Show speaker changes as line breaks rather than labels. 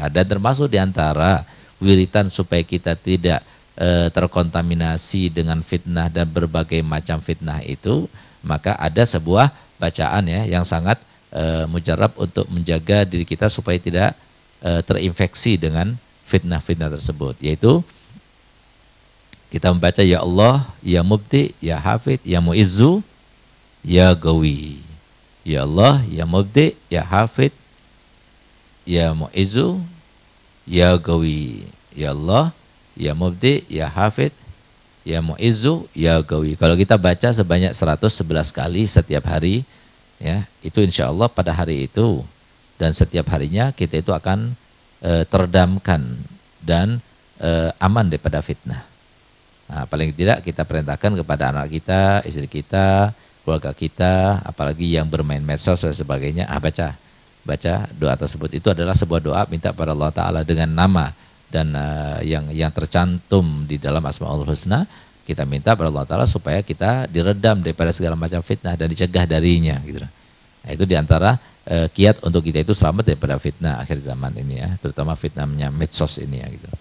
Nah, dan termasuk diantara wiritan supaya kita tidak e, terkontaminasi dengan fitnah dan berbagai macam fitnah itu, maka ada sebuah bacaan ya yang sangat e, mujarab untuk menjaga diri kita supaya tidak e, terinfeksi dengan fitnah-fitnah tersebut, yaitu kita membaca ya Allah, ya Mubti, ya Hafid, ya Muizzu, ya Gawi. Ya Allah, ya Mubdi, ya Hafid, Ya Mu'izu Ya Gawi, Ya Allah, Ya Mubdi, Ya Hafid, Ya Mu'izu Ya Gawi. Kalau kita baca sebanyak 111 kali setiap hari, ya itu insya Allah pada hari itu dan setiap harinya kita itu akan e, terdamkan dan e, aman daripada fitnah. Nah, paling tidak kita perintahkan kepada anak kita, istri kita, keluarga kita, apalagi yang bermain medsos dan sebagainya, ah baca baca doa tersebut itu adalah sebuah doa minta pada Allah taala dengan nama dan uh, yang yang tercantum di dalam Asmaul Husna kita minta pada Allah taala supaya kita diredam daripada segala macam fitnah dan dicegah darinya gitu. Nah, itu diantara uh, kiat untuk kita itu selamat daripada fitnah akhir zaman ini ya, terutama fitnahnya medsos ini ya gitu.